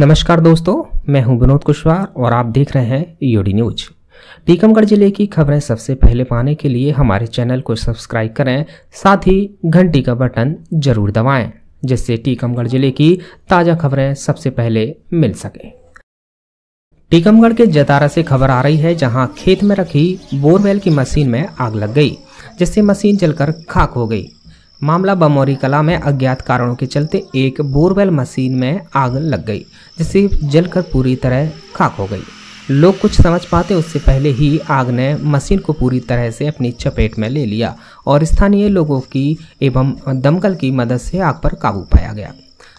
नमस्कार दोस्तों मैं हूं विनोद कुशवाहा और आप देख रहे हैं यूडी e न्यूज टीकमगढ़ जिले की खबरें सबसे पहले पाने के लिए हमारे चैनल को सब्सक्राइब करें साथ ही घंटी का बटन जरूर दबाएं जिससे टीकमगढ़ जिले की ताज़ा खबरें सबसे पहले मिल सके टीकमगढ़ के जतारा से खबर आ रही है जहां खेत में रखी बोरवेल की मशीन में आग लग गई जिससे मशीन जलकर खाक हो गई मामला बमोरी कला में अज्ञात कारणों के चलते एक बोरवेल मशीन में आग लग गई जिससे जलकर पूरी तरह खाक हो गई लोग कुछ समझ पाते उससे पहले ही आग ने मशीन को पूरी तरह से अपनी चपेट में ले लिया और स्थानीय लोगों की एवं दमकल की मदद से आग पर काबू पाया गया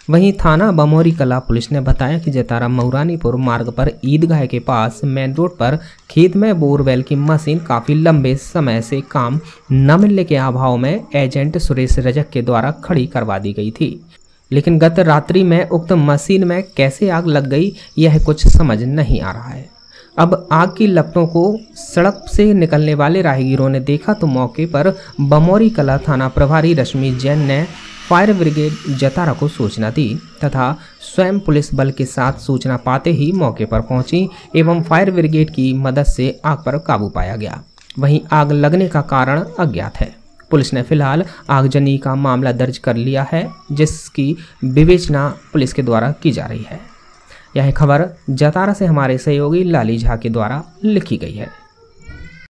वहीं थाना बमोरी कला पुलिस ने बताया कि जतारा मऊरानीपुर मार्ग पर ईदगाह के पास मेन रोड पर खेत में बोरवेल की मशीन काफ़ी लंबे समय से काम न मिलने के अभाव में एजेंट सुरेश रजक के द्वारा खड़ी करवा दी गई थी लेकिन गत रात्रि में उक्त मशीन में कैसे आग लग गई यह कुछ समझ नहीं आ रहा है अब आग की लपटों को सड़क से निकलने वाले राहगीरों ने देखा तो मौके पर बमोरी कला थाना प्रभारी रश्मि जैन ने फायर ब्रिगेड जतारा को सूचना दी तथा स्वयं पुलिस बल के साथ सूचना पाते ही मौके पर पहुंची एवं फायर ब्रिगेड की मदद से आग पर काबू पाया गया वहीं आग लगने का कारण अज्ञात है पुलिस ने फिलहाल आगजनी का मामला दर्ज कर लिया है जिसकी विवेचना पुलिस के द्वारा की जा रही है यह खबर जतारा से हमारे सहयोगी लाली झा के द्वारा लिखी गई है